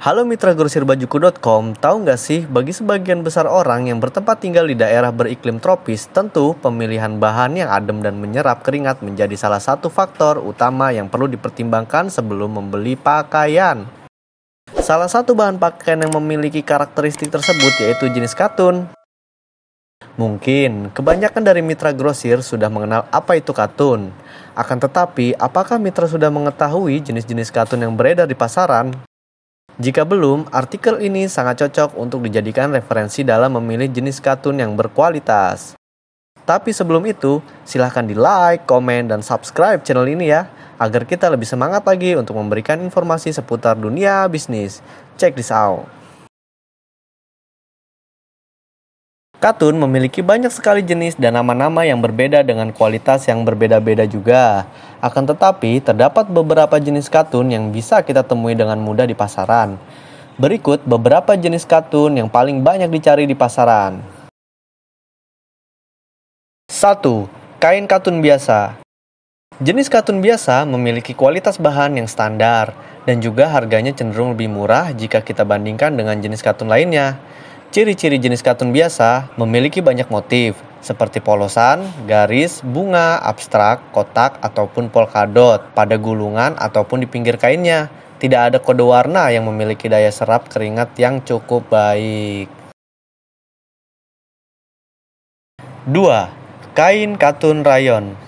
Halo mitra grosirbajuku.com, tahu nggak sih bagi sebagian besar orang yang bertempat tinggal di daerah beriklim tropis, tentu pemilihan bahan yang adem dan menyerap keringat menjadi salah satu faktor utama yang perlu dipertimbangkan sebelum membeli pakaian. Salah satu bahan pakaian yang memiliki karakteristik tersebut yaitu jenis katun. Mungkin kebanyakan dari mitra grosir sudah mengenal apa itu katun. Akan tetapi, apakah mitra sudah mengetahui jenis-jenis katun yang beredar di pasaran? Jika belum, artikel ini sangat cocok untuk dijadikan referensi dalam memilih jenis kartun yang berkualitas. Tapi sebelum itu, silahkan di like, komen, dan subscribe channel ini ya, agar kita lebih semangat lagi untuk memberikan informasi seputar dunia bisnis. Check this out. Katun memiliki banyak sekali jenis dan nama-nama yang berbeda dengan kualitas yang berbeda-beda juga. Akan tetapi, terdapat beberapa jenis katun yang bisa kita temui dengan mudah di pasaran. Berikut beberapa jenis katun yang paling banyak dicari di pasaran. 1. Kain katun biasa. Jenis katun biasa memiliki kualitas bahan yang standar dan juga harganya cenderung lebih murah jika kita bandingkan dengan jenis katun lainnya. Ciri-ciri jenis katun biasa memiliki banyak motif, seperti polosan, garis, bunga, abstrak, kotak, ataupun polkadot pada gulungan ataupun di pinggir kainnya. Tidak ada kode warna yang memiliki daya serap keringat yang cukup baik. 2. Kain katun rayon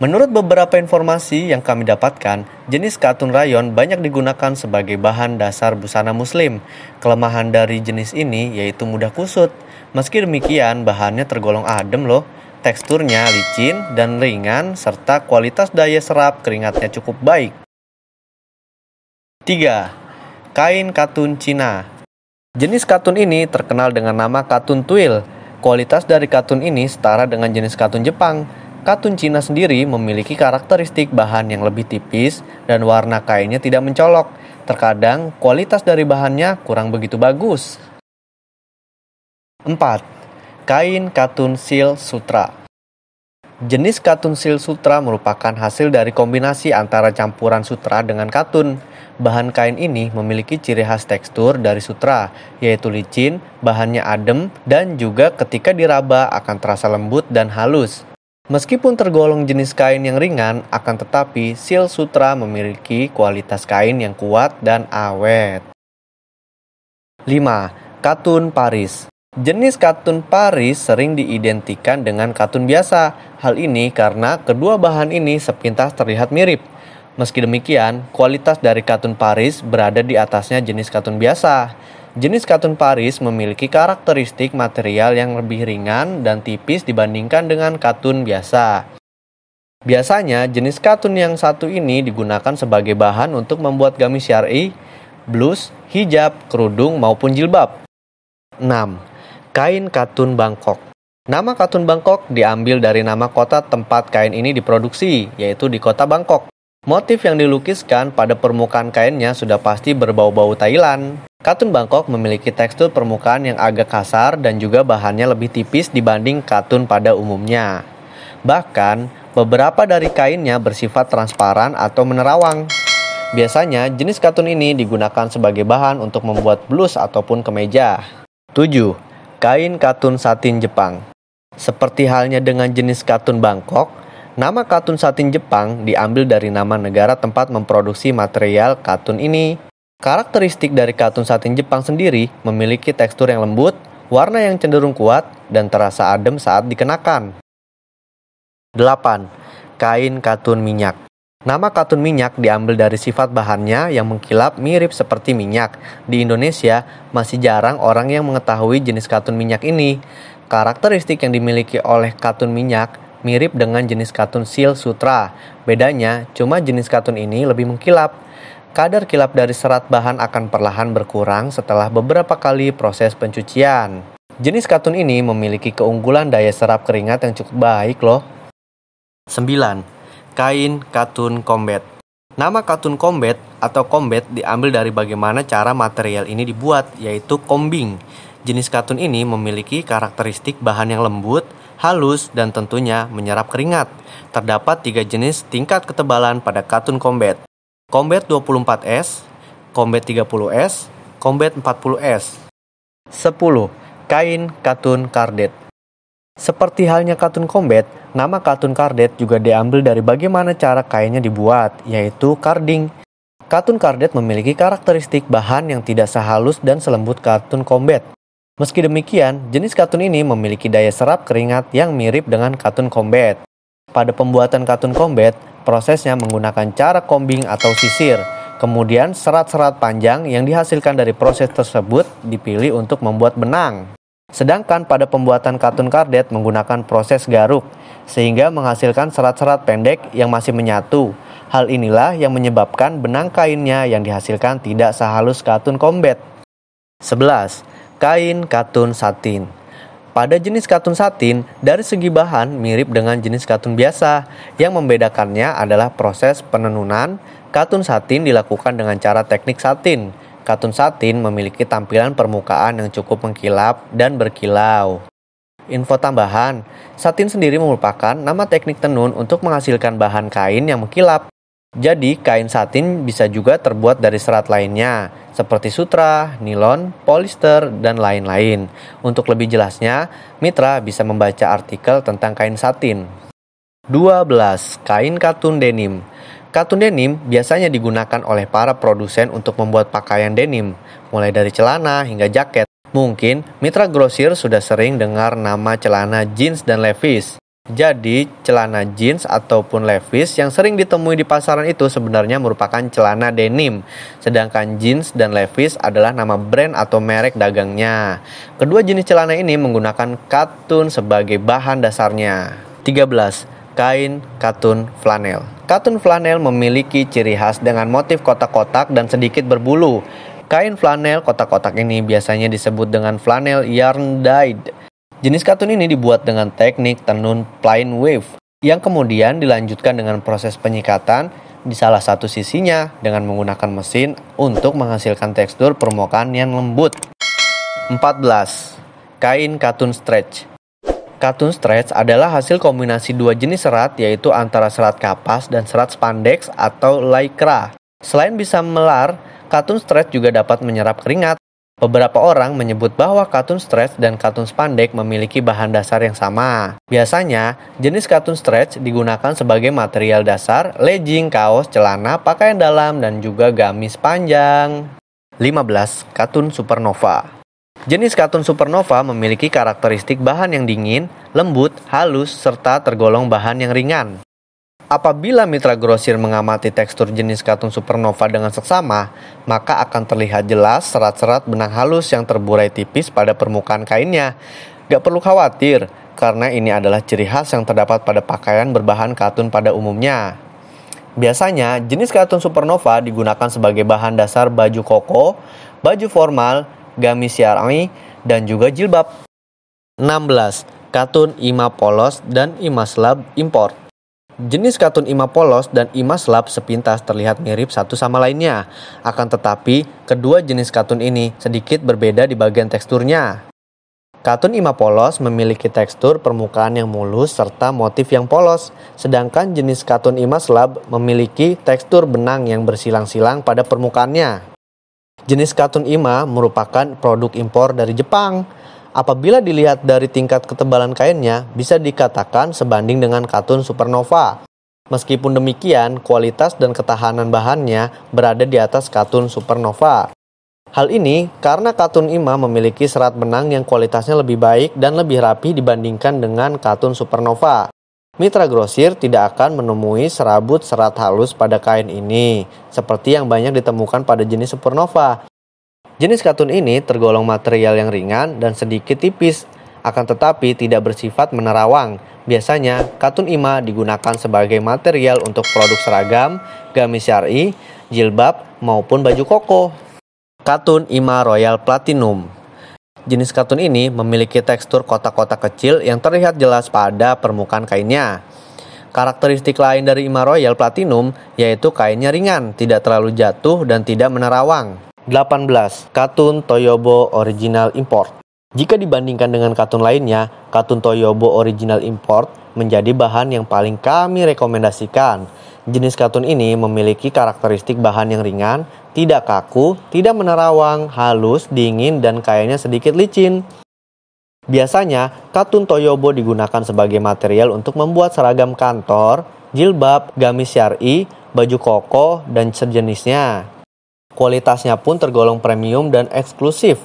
Menurut beberapa informasi yang kami dapatkan, jenis katun rayon banyak digunakan sebagai bahan dasar busana muslim. Kelemahan dari jenis ini yaitu mudah kusut. Meski demikian, bahannya tergolong adem loh. Teksturnya licin dan ringan serta kualitas daya serap keringatnya cukup baik. 3. Kain katun Cina Jenis katun ini terkenal dengan nama katun twill. Kualitas dari katun ini setara dengan jenis katun Jepang, Katun Cina sendiri memiliki karakteristik bahan yang lebih tipis dan warna kainnya tidak mencolok. Terkadang kualitas dari bahannya kurang begitu bagus. 4. Kain katun sil sutra. Jenis katun sil sutra merupakan hasil dari kombinasi antara campuran sutra dengan katun. Bahan kain ini memiliki ciri khas tekstur dari sutra, yaitu licin, bahannya adem, dan juga ketika diraba akan terasa lembut dan halus. Meskipun tergolong jenis kain yang ringan, akan tetapi seal sutra memiliki kualitas kain yang kuat dan awet. 5. Katun Paris Jenis katun Paris sering diidentikan dengan katun biasa. Hal ini karena kedua bahan ini sepintas terlihat mirip. Meski demikian, kualitas dari katun Paris berada di atasnya jenis katun biasa. Jenis katun Paris memiliki karakteristik material yang lebih ringan dan tipis dibandingkan dengan katun biasa. Biasanya, jenis katun yang satu ini digunakan sebagai bahan untuk membuat gamis syari, blus, hijab, kerudung, maupun jilbab. 6. Kain katun Bangkok Nama katun Bangkok diambil dari nama kota tempat kain ini diproduksi, yaitu di kota Bangkok. Motif yang dilukiskan pada permukaan kainnya sudah pasti berbau-bau Thailand. Katun Bangkok memiliki tekstur permukaan yang agak kasar dan juga bahannya lebih tipis dibanding katun pada umumnya. Bahkan, beberapa dari kainnya bersifat transparan atau menerawang. Biasanya, jenis katun ini digunakan sebagai bahan untuk membuat blus ataupun kemeja. 7. Kain katun satin Jepang Seperti halnya dengan jenis katun Bangkok, Nama katun satin Jepang diambil dari nama negara tempat memproduksi material katun ini. Karakteristik dari katun satin Jepang sendiri memiliki tekstur yang lembut, warna yang cenderung kuat, dan terasa adem saat dikenakan. 8. Kain katun minyak Nama katun minyak diambil dari sifat bahannya yang mengkilap mirip seperti minyak. Di Indonesia, masih jarang orang yang mengetahui jenis katun minyak ini. Karakteristik yang dimiliki oleh katun minyak mirip dengan jenis katun seal sutra. Bedanya, cuma jenis katun ini lebih mengkilap. Kadar kilap dari serat bahan akan perlahan berkurang setelah beberapa kali proses pencucian. Jenis katun ini memiliki keunggulan daya serap keringat yang cukup baik loh. 9. Kain katun combat Nama katun combat atau combat diambil dari bagaimana cara material ini dibuat, yaitu combing. Jenis katun ini memiliki karakteristik bahan yang lembut, halus, dan tentunya menyerap keringat. Terdapat tiga jenis tingkat ketebalan pada katun combat. Combat 24S, Combat 30S, Combat 40S. 10. Kain katun kardet. Seperti halnya katun combat, nama katun kardet juga diambil dari bagaimana cara kainnya dibuat, yaitu carding. Katun kardet memiliki karakteristik bahan yang tidak sehalus dan selembut katun combat. Meski demikian, jenis katun ini memiliki daya serap keringat yang mirip dengan katun combat. Pada pembuatan katun combat, prosesnya menggunakan cara combing atau sisir. Kemudian serat-serat panjang yang dihasilkan dari proses tersebut dipilih untuk membuat benang. Sedangkan pada pembuatan katun kardet menggunakan proses garuk, sehingga menghasilkan serat-serat pendek yang masih menyatu. Hal inilah yang menyebabkan benang kainnya yang dihasilkan tidak sehalus katun combat. 11 kain katun satin. Pada jenis katun satin, dari segi bahan mirip dengan jenis katun biasa. Yang membedakannya adalah proses penenunan. Katun satin dilakukan dengan cara teknik satin. Katun satin memiliki tampilan permukaan yang cukup mengkilap dan berkilau. Info tambahan, satin sendiri merupakan nama teknik tenun untuk menghasilkan bahan kain yang mengkilap. Jadi, kain satin bisa juga terbuat dari serat lainnya, seperti sutra, nilon, polister, dan lain-lain. Untuk lebih jelasnya, mitra bisa membaca artikel tentang kain satin. 12. Kain katun denim Katun denim biasanya digunakan oleh para produsen untuk membuat pakaian denim, mulai dari celana hingga jaket. Mungkin mitra grosir sudah sering dengar nama celana jeans dan levis. Jadi, celana jeans ataupun levis yang sering ditemui di pasaran itu sebenarnya merupakan celana denim, sedangkan jeans dan levis adalah nama brand atau merek dagangnya. Kedua jenis celana ini menggunakan katun sebagai bahan dasarnya. 13. Kain katun flanel. Katun flanel memiliki ciri khas dengan motif kotak-kotak dan sedikit berbulu. Kain flanel kotak-kotak ini biasanya disebut dengan flanel yarn dyed Jenis katun ini dibuat dengan teknik tenun plain wave yang kemudian dilanjutkan dengan proses penyikatan di salah satu sisinya dengan menggunakan mesin untuk menghasilkan tekstur permukaan yang lembut. 14. Kain katun stretch Katun stretch adalah hasil kombinasi dua jenis serat yaitu antara serat kapas dan serat spandex atau lycra. Selain bisa melar, katun stretch juga dapat menyerap keringat Beberapa orang menyebut bahwa katun stretch dan katun spandek memiliki bahan dasar yang sama. Biasanya, jenis katun stretch digunakan sebagai material dasar legging, kaos, celana, pakaian dalam, dan juga gamis panjang. 15. Katun supernova Jenis katun supernova memiliki karakteristik bahan yang dingin, lembut, halus, serta tergolong bahan yang ringan. Apabila mitra grosir mengamati tekstur jenis katun supernova dengan seksama, maka akan terlihat jelas serat-serat benang halus yang terburai tipis pada permukaan kainnya. Gak perlu khawatir, karena ini adalah ciri khas yang terdapat pada pakaian berbahan katun pada umumnya. Biasanya, jenis katun supernova digunakan sebagai bahan dasar baju koko, baju formal, gamis syar'i, dan juga jilbab. 16. Katun ima polos dan ima slab import. Jenis katun ima polos dan ima selap sepintas terlihat mirip satu sama lainnya. Akan tetapi, kedua jenis katun ini sedikit berbeda di bagian teksturnya. Katun ima polos memiliki tekstur permukaan yang mulus serta motif yang polos, sedangkan jenis katun ima selap memiliki tekstur benang yang bersilang-silang pada permukaannya. Jenis katun ima merupakan produk impor dari Jepang Apabila dilihat dari tingkat ketebalan kainnya, bisa dikatakan sebanding dengan katun supernova. Meskipun demikian, kualitas dan ketahanan bahannya berada di atas katun supernova. Hal ini karena katun ima memiliki serat benang yang kualitasnya lebih baik dan lebih rapi dibandingkan dengan katun supernova. Mitra grosir tidak akan menemui serabut serat halus pada kain ini, seperti yang banyak ditemukan pada jenis supernova. Jenis katun ini tergolong material yang ringan dan sedikit tipis, akan tetapi tidak bersifat menerawang. Biasanya, katun ima digunakan sebagai material untuk produk seragam, gamis syari, jilbab, maupun baju koko. Katun ima royal platinum Jenis katun ini memiliki tekstur kotak-kotak kecil yang terlihat jelas pada permukaan kainnya. Karakteristik lain dari Ima Royal Platinum yaitu kainnya ringan, tidak terlalu jatuh dan tidak menerawang. 18. Katun Toyobo Original Import Jika dibandingkan dengan katun lainnya, katun Toyobo Original Import menjadi bahan yang paling kami rekomendasikan. Jenis katun ini memiliki karakteristik bahan yang ringan, tidak kaku, tidak menerawang, halus, dingin, dan kayaknya sedikit licin. Biasanya, katun toyobo digunakan sebagai material untuk membuat seragam kantor, jilbab, gamis syari, baju koko, dan sejenisnya kualitasnya pun tergolong premium dan eksklusif.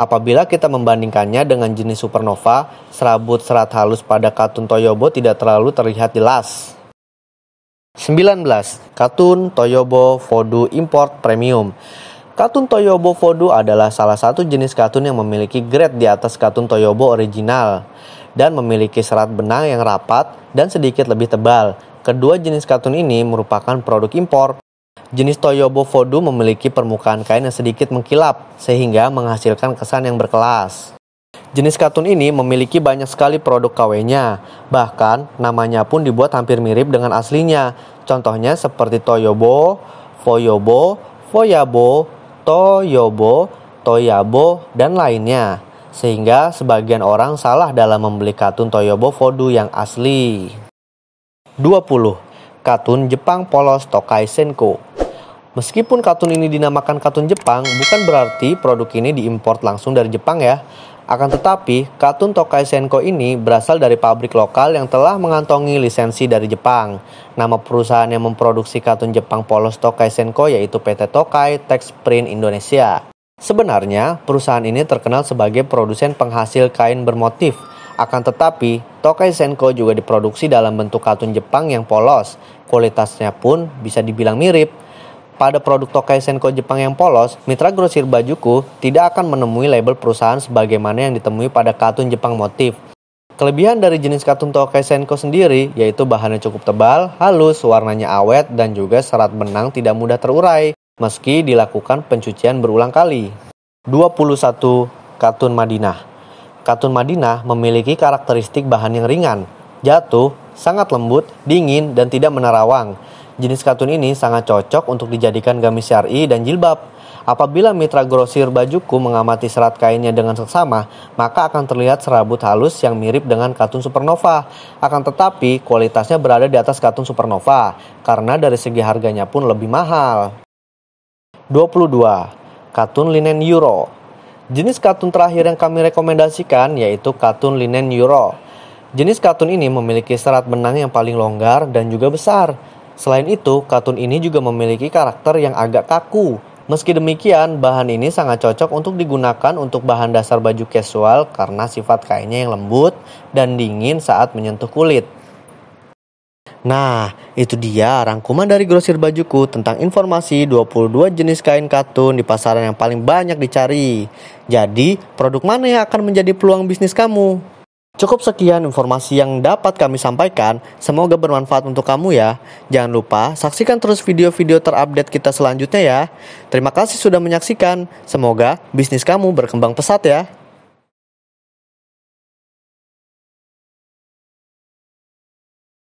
Apabila kita membandingkannya dengan jenis supernova, serabut serat halus pada katun Toyobo tidak terlalu terlihat jelas. 19. Katun Toyobo Fodu Import Premium Katun Toyobo Fodu adalah salah satu jenis katun yang memiliki grade di atas katun Toyobo original dan memiliki serat benang yang rapat dan sedikit lebih tebal. Kedua jenis katun ini merupakan produk impor Jenis Toyobo Fodu memiliki permukaan kain yang sedikit mengkilap, sehingga menghasilkan kesan yang berkelas. Jenis katun ini memiliki banyak sekali produk KW-nya, bahkan namanya pun dibuat hampir mirip dengan aslinya. Contohnya seperti Toyobo, Foyobo, Foyabo, Toyobo, Toyabo, dan lainnya. Sehingga sebagian orang salah dalam membeli katun Toyobo Fodu yang asli. 20. Katun Jepang Polos Tokai Senko Meskipun katun ini dinamakan katun Jepang, bukan berarti produk ini diimpor langsung dari Jepang ya. Akan tetapi, katun Tokai Senko ini berasal dari pabrik lokal yang telah mengantongi lisensi dari Jepang. Nama perusahaan yang memproduksi katun Jepang polos Tokai Senko yaitu PT Tokai Print Indonesia. Sebenarnya, perusahaan ini terkenal sebagai produsen penghasil kain bermotif. Akan tetapi, Tokai Senko juga diproduksi dalam bentuk katun Jepang yang polos. Kualitasnya pun bisa dibilang mirip pada produk tokai Senko Jepang yang polos, mitra grosir bajuku tidak akan menemui label perusahaan sebagaimana yang ditemui pada katun Jepang motif. Kelebihan dari jenis katun tokai Senko sendiri yaitu bahannya cukup tebal, halus, warnanya awet, dan juga serat benang tidak mudah terurai, meski dilakukan pencucian berulang kali. 21. Katun Madinah Katun Madinah memiliki karakteristik bahan yang ringan, jatuh, sangat lembut, dingin, dan tidak menerawang. Jenis katun ini sangat cocok untuk dijadikan gamis syari dan jilbab. Apabila mitra grosir bajuku mengamati serat kainnya dengan seksama, maka akan terlihat serabut halus yang mirip dengan katun supernova. Akan tetapi, kualitasnya berada di atas katun supernova karena dari segi harganya pun lebih mahal. 22. Katun linen euro. Jenis katun terakhir yang kami rekomendasikan yaitu katun linen euro. Jenis katun ini memiliki serat benang yang paling longgar dan juga besar Selain itu, katun ini juga memiliki karakter yang agak kaku. Meski demikian, bahan ini sangat cocok untuk digunakan untuk bahan dasar baju casual karena sifat kainnya yang lembut dan dingin saat menyentuh kulit. Nah, itu dia rangkuman dari grosir bajuku tentang informasi 22 jenis kain katun di pasaran yang paling banyak dicari. Jadi, produk mana yang akan menjadi peluang bisnis kamu? Cukup sekian informasi yang dapat kami sampaikan. Semoga bermanfaat untuk kamu ya. Jangan lupa saksikan terus video-video terupdate kita selanjutnya ya. Terima kasih sudah menyaksikan. Semoga bisnis kamu berkembang pesat ya.